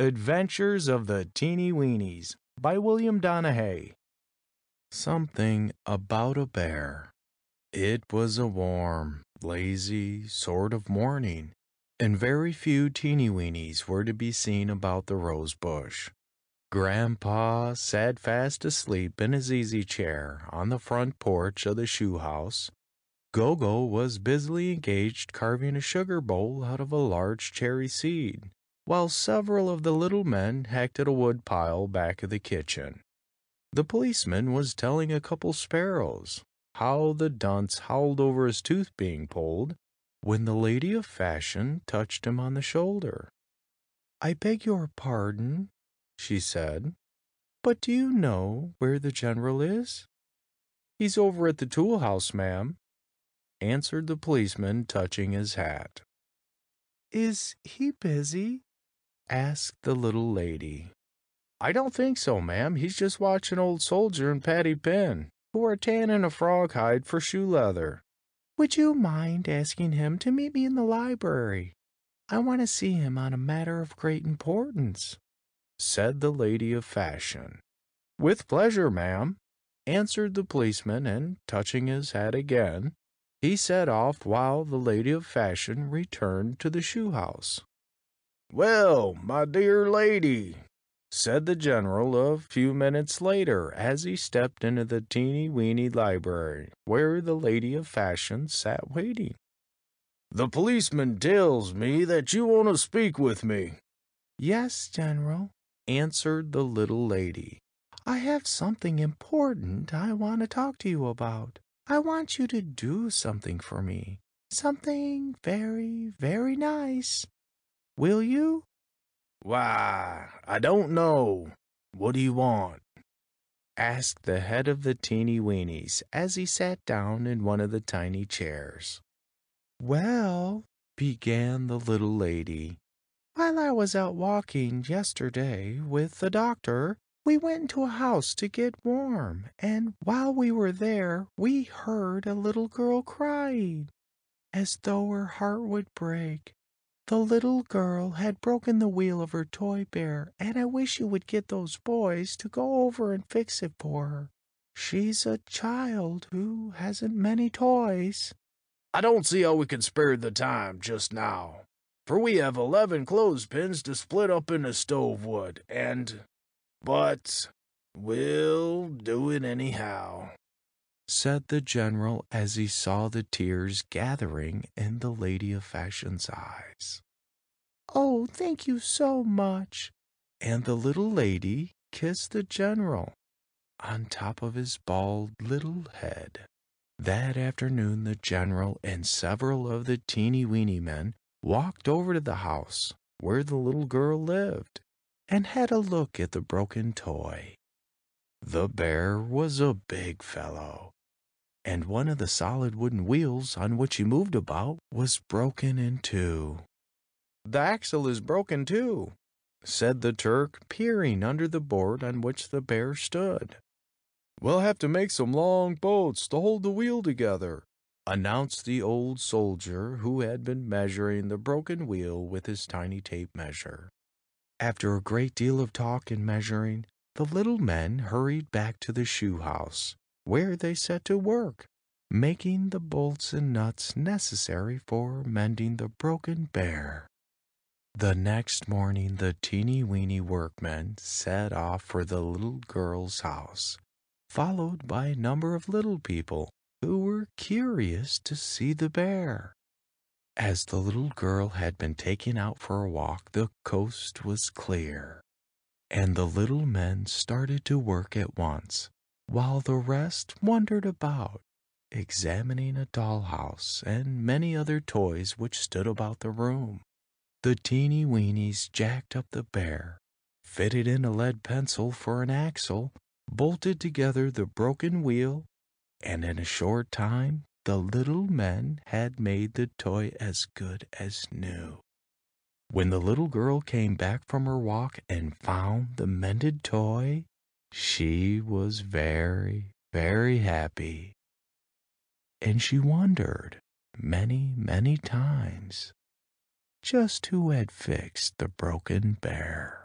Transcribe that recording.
Adventures of the Teeny Weenies by William Donahay. Something about a bear. It was a warm, lazy sort of morning, and very few teeny weenies were to be seen about the rose bush. Grandpa sat fast asleep in his easy chair on the front porch of the shoe house. Gogo was busily engaged carving a sugar bowl out of a large cherry seed while several of the little men hacked at a woodpile back of the kitchen. The policeman was telling a couple sparrows how the dunce howled over his tooth being pulled when the lady of fashion touched him on the shoulder. I beg your pardon, she said, but do you know where the general is? He's over at the tool house, ma'am, answered the policeman, touching his hat. Is he busy? asked the little lady. I don't think so, ma'am. He's just watching Old Soldier and Patty Penn, who are tanning a frog hide for shoe leather. Would you mind asking him to meet me in the library? I want to see him on a matter of great importance, said the lady of fashion. With pleasure, ma'am, answered the policeman, and touching his hat again, he set off while the lady of fashion returned to the shoe house. "Well, my dear lady," said the General a few minutes later as he stepped into the teeny weeny library where the lady of fashion sat waiting, "the policeman tells me that you want to speak with me." "Yes, General," answered the little lady. "I have something important I want to talk to you about. I want you to do something for me, something very, very nice. Will you? Why, I don't know. What do you want? asked the head of the teeny weenies as he sat down in one of the tiny chairs. Well, began the little lady, while I was out walking yesterday with the doctor, we went into a house to get warm, and while we were there, we heard a little girl crying as though her heart would break. The little girl had broken the wheel of her toy bear, and I wish you would get those boys to go over and fix it for her. She's a child who hasn't many toys." "I don't see how we can spare the time just now, for we have eleven clothespins to split up into stove wood, and... But we'll do it anyhow." said the General as he saw the tears gathering in the lady of fashion's eyes. Oh, thank you so much. And the little lady kissed the General on top of his bald little head. That afternoon, the General and several of the teeny weeny men walked over to the house where the little girl lived and had a look at the broken toy. The bear was a big fellow, and one of the solid wooden wheels on which he moved about was broken in two. The axle is broken too, said the Turk, peering under the board on which the bear stood. We'll have to make some long bolts to hold the wheel together, announced the old soldier who had been measuring the broken wheel with his tiny tape measure. After a great deal of talk and measuring, the little men hurried back to the shoe house, where they set to work, making the bolts and nuts necessary for mending the broken bear. The next morning the teeny-weeny workmen set off for the little girl's house, followed by a number of little people who were curious to see the bear. As the little girl had been taken out for a walk, the coast was clear, and the little men started to work at once, while the rest wandered about, examining a dollhouse and many other toys which stood about the room. The teeny weenies jacked up the bear, fitted in a lead pencil for an axle, bolted together the broken wheel, and in a short time the little men had made the toy as good as new. When the little girl came back from her walk and found the mended toy, she was very, very happy, and she wondered many, many times just who had fixed the broken bear.